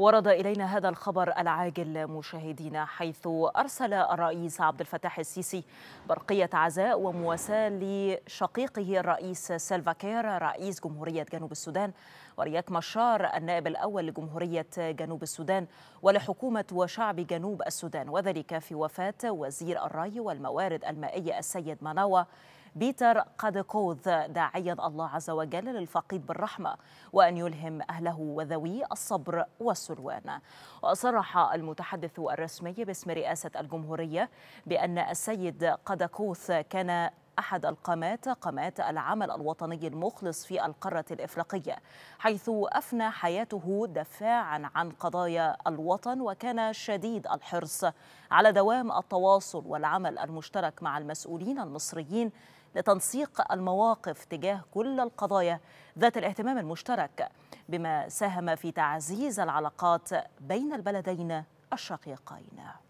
ورد إلينا هذا الخبر العاجل مشاهدينا حيث أرسل الرئيس عبد الفتاح السيسي برقية عزاء ومواساة لشقيقه الرئيس سلفاكير كير رئيس جمهورية جنوب السودان ورياك مشار النائب الأول لجمهورية جنوب السودان ولحكومة وشعب جنوب السودان وذلك في وفاة وزير الري والموارد المائية السيد مناوة بيتر قادكوذ داعيا الله عز وجل للفقيد بالرحمة وأن يلهم أهله وذويه الصبر والسلوان وصرح المتحدث الرسمي باسم رئاسة الجمهورية بأن السيد قادكوث كان أحد القامات قامات العمل الوطني المخلص في القارة الإفريقية حيث أفنى حياته دفاعا عن قضايا الوطن وكان شديد الحرص على دوام التواصل والعمل المشترك مع المسؤولين المصريين لتنسيق المواقف تجاه كل القضايا ذات الاهتمام المشترك بما ساهم في تعزيز العلاقات بين البلدين الشقيقين